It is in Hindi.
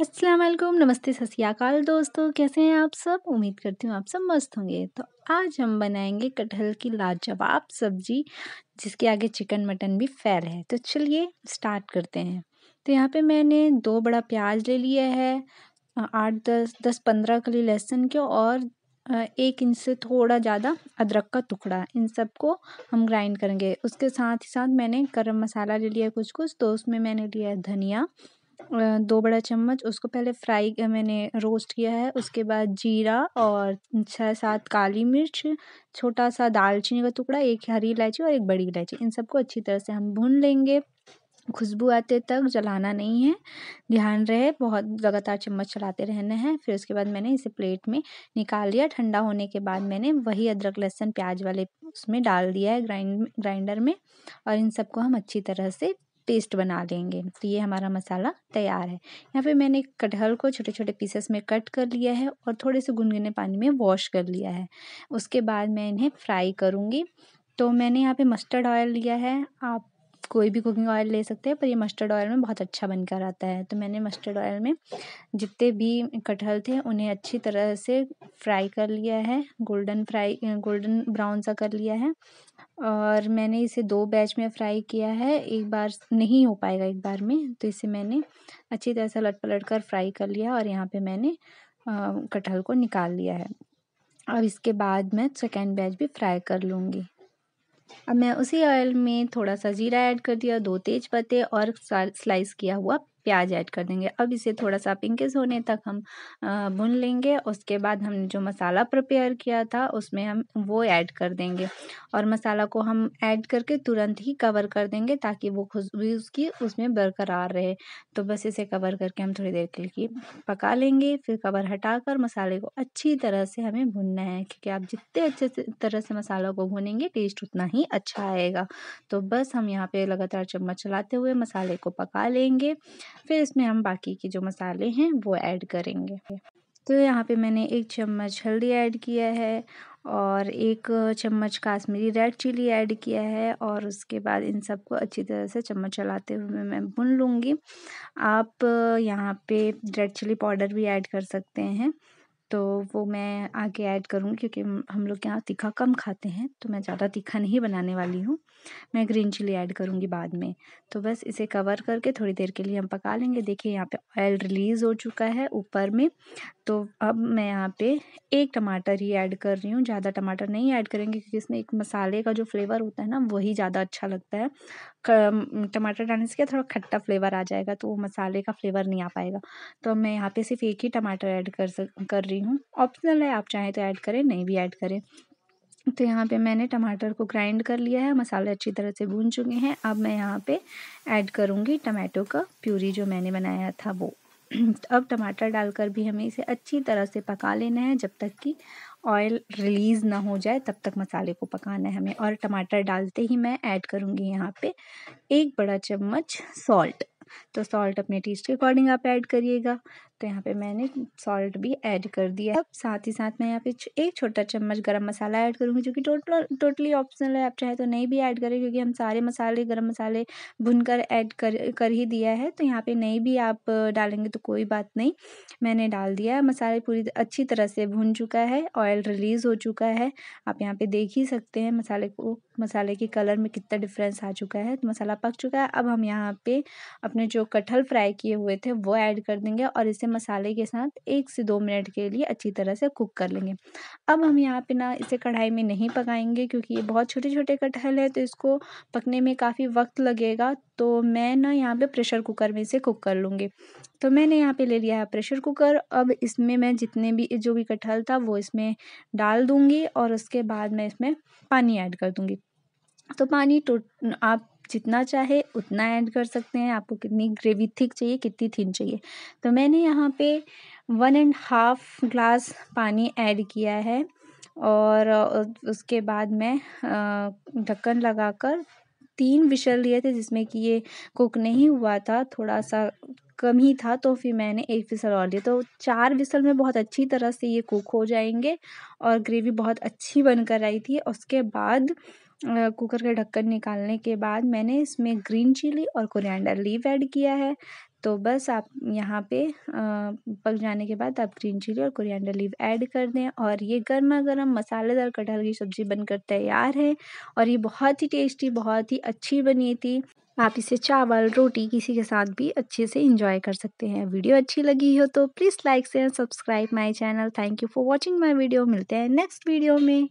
अस्सलाम वालेकुम नमस्ते सत्याकाल दोस्तों कैसे हैं आप सब उम्मीद करती हूँ आप सब मस्त होंगे तो आज हम बनाएंगे कटहल की लाजवाब सब्जी जिसके आगे चिकन मटन भी फैल है तो चलिए स्टार्ट करते हैं तो यहाँ पे मैंने दो बड़ा प्याज ले लिया है आठ दस दस पंद्रह कली लहसुन के और एक इंच से थोड़ा ज़्यादा अदरक का टुकड़ा इन सबको हम ग्राइंड करेंगे उसके साथ ही साथ मैंने गर्म मसाला ले लिया कुछ कुछ तो उसमें मैंने लिया है धनिया दो बड़ा चम्मच उसको पहले फ्राई मैंने रोस्ट किया है उसके बाद जीरा और छः सात काली मिर्च छोटा सा दालचीनी का टुकड़ा एक हरी इलायची और एक बड़ी इलायची इन सबको अच्छी तरह से हम भून लेंगे खुशबू आते तक जलाना नहीं है ध्यान रहे बहुत लगातार चम्मच चलाते रहना है फिर उसके बाद मैंने इसे प्लेट में निकाल लिया ठंडा होने के बाद मैंने वही अदरक लहसुन प्याज वाले उसमें डाल दिया है ग्राइंड ग्राइंडर में और इन सबको हम अच्छी तरह से पेस्ट बना लेंगे तो ये हमारा मसाला तैयार है यहाँ पे मैंने कटहल को छोटे छोटे पीसेस में कट कर लिया है और थोड़े से गुनगुने पानी में वॉश कर लिया है उसके बाद मैं इन्हें फ्राई करूँगी तो मैंने यहाँ पे मस्टर्ड ऑयल लिया है आप कोई भी कुकिंग ऑयल ले सकते हैं पर ये मस्टर्ड ऑयल में बहुत अच्छा बनकर आता है तो मैंने मस्टर्ड ऑयल में जितने भी कटहल थे उन्हें अच्छी तरह से फ्राई कर लिया है गोल्डन फ्राई गोल्डन ब्राउन सा कर लिया है और मैंने इसे दो बैच में फ्राई किया है एक बार नहीं हो पाएगा एक बार में तो इसे मैंने अच्छी तरह से लट पलट कर फ्राई कर लिया और यहाँ पर मैंने कटहल को निकाल लिया है अब इसके बाद मैं सेकेंड बैच भी फ्राई कर लूँगी अब मैं उसी ऑयल में थोड़ा सा ज़ीरा ऐड कर दिया दो तेज पत्ते और स्लाइस किया हुआ प्याज ऐड कर देंगे अब इसे थोड़ा सा पिंकिस होने तक हम भून लेंगे उसके बाद हमने जो मसाला प्रिपेयर किया था उसमें हम वो ऐड कर देंगे और मसाला को हम ऐड करके तुरंत ही कवर कर देंगे ताकि वो खुशबू उसकी उसमें बरकरार रहे तो बस इसे कवर करके हम थोड़ी देर के लिए पका लेंगे फिर कवर हटाकर मसाले को अच्छी तरह से हमें भुनना है क्योंकि आप जितने अच्छे तरह से मसालों को भुनेंगे टेस्ट उतना ही अच्छा आएगा तो बस हम यहाँ पे लगातार चम्मच चलाते हुए मसाले को पका लेंगे फिर इसमें हम बाकी के जो मसाले हैं वो ऐड करेंगे तो यहाँ पे मैंने एक चम्मच हल्दी ऐड किया है और एक चम्मच काश्मीरी रेड चिली ऐड किया है और उसके बाद इन सबको अच्छी तरह से चम्मच चलाते हुए मैं भून लूँगी आप यहाँ पे रेड चिली पाउडर भी ऐड कर सकते हैं तो वो मैं आगे ऐड करूँगी क्योंकि हम लोग के यहाँ तीखा कम खाते हैं तो मैं ज़्यादा तीखा नहीं बनाने वाली हूँ मैं ग्रीन चिली ऐड करूँगी बाद में तो बस इसे कवर करके थोड़ी देर के लिए हम पका लेंगे देखिए यहाँ पे ऑयल रिलीज़ हो चुका है ऊपर में तो अब मैं यहाँ पे एक टमाटर ही ऐड कर रही हूँ ज़्यादा टमाटर नहीं ऐड करेंगे क्योंकि इसमें एक मसाले का जो फ्लेवर होता है ना वही ज़्यादा अच्छा लगता है टमाटर डालने से क्या थोड़ा खट्टा फ्लेवर आ जाएगा तो वो मसाले का फ्लेवर नहीं आ पाएगा तो मैं यहाँ पे सिर्फ एक ही टमाटर ऐड कर कर रही हूँ ऑप्शनल है आप चाहें तो ऐड करें नहीं भी ऐड करें तो यहाँ पे मैंने टमाटर को ग्राइंड कर लिया है मसाले अच्छी तरह से भून चुके हैं अब मैं यहाँ पे ऐड करूँगी टमाटो का प्यूरी जो मैंने बनाया था वो अब टमाटर डालकर भी हमें इसे अच्छी तरह से पका लेना है जब तक कि ऑयल रिलीज़ ना हो जाए तब तक मसाले को पकाना है हमें और टमाटर डालते ही मैं ऐड करूँगी यहाँ पे एक बड़ा चम्मच सॉल्ट तो सॉल्ट अपने टेस्ट के अकॉर्डिंग आप ऐड करिएगा तो यहाँ पे मैंने सॉल्ट भी ऐड कर दिया अब साथ ही साथ मैं यहाँ पे एक छोटा चम्मच गरम मसाला ऐड करूँगी जो कि टोटल टोटली ऑप्शनल है आप चाहे तो नहीं भी ऐड करें क्योंकि हम सारे मसाले गरम मसाले भुनकर ऐड कर कर ही दिया है तो यहाँ पे नहीं भी आप डालेंगे तो कोई बात नहीं मैंने डाल दिया मसाले पूरी अच्छी तरह से भुन चुका है ऑयल रिलीज़ हो चुका है आप यहाँ पे देख ही सकते हैं मसाले को मसाले के कलर में कितना डिफरेंस आ चुका है तो मसाला पक चुका है अब हम यहाँ पे अपने जो कटहल फ्राई किए हुए थे वो ऐड कर देंगे और इसे मसाले के साथ एक से दो मिनट के लिए अच्छी तरह से कुक कर लेंगे अब हम यहाँ पे ना इसे कढ़ाई में नहीं पकाएंगे क्योंकि ये बहुत छोटे छोटे कटहल है तो इसको पकने में काफ़ी वक्त लगेगा तो मैं ना यहाँ पे प्रेशर कुकर में इसे कुक कर लूँगी तो मैंने यहाँ पे ले लिया है प्रेशर कुकर अब इसमें मैं जितने भी जो भी कटहल था वो इसमें डाल दूँगी और उसके बाद मैं इसमें पानी ऐड कर दूँगी तो पानी टो आप जितना चाहे उतना ऐड कर सकते हैं आपको कितनी ग्रेवी थिक चाहिए कितनी थिन चाहिए तो मैंने यहाँ पे वन एंड हाफ ग्लास पानी ऐड किया है और उसके बाद मैं ढक्कन लगाकर तीन विशल लिए थे जिसमें कि ये कुक नहीं हुआ था थोड़ा सा कम ही था तो फिर मैंने एक विसल और लिया तो चार विसल में बहुत अच्छी तरह से ये कुक हो जाएंगे और ग्रेवी बहुत अच्छी बनकर आई थी उसके बाद कुकर का ढक्कन निकालने के बाद मैंने इसमें ग्रीन चिली और कोरिएंडर लीव ऐड किया है तो बस आप यहाँ पे पक जाने के बाद आप ग्रीन चिली और कोरिएंडर लीव ऐड कर दें और ये गर्मा गर्म मसालेदार कटहल की सब्ज़ी बनकर तैयार है और ये बहुत ही टेस्टी बहुत ही अच्छी बनी थी आप इसे चावल रोटी किसी के साथ भी अच्छे से इंजॉय कर सकते हैं वीडियो अच्छी लगी हो तो please like share subscribe my channel thank you for watching my video मिलते हैं नेक्स्ट वीडियो में